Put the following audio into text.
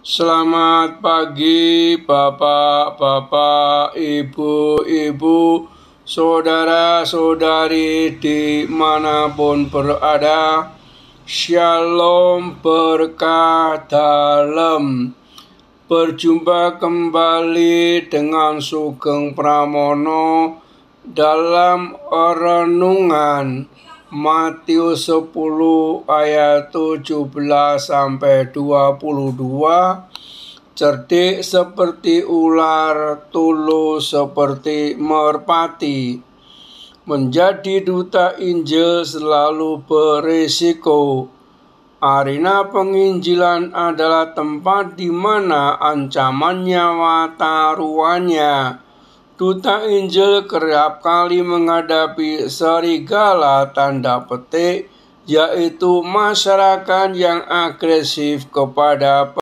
Selamat pagi Bapak-bapak, Ibu-ibu, saudara-saudari di dimanapun berada. Shalom berkah dalam. Berjumpa kembali dengan Sugeng Pramono dalam renungan Matius 10 ayat 17 sampai 22 cerdik seperti ular, tulus seperti merpati. Menjadi duta Injil selalu berisiko. Arena penginjilan adalah tempat di mana ancaman nyawa taruhannya Duta Injil kerap kali menghadapi serigala tanda petik, yaitu masyarakat yang agresif kepada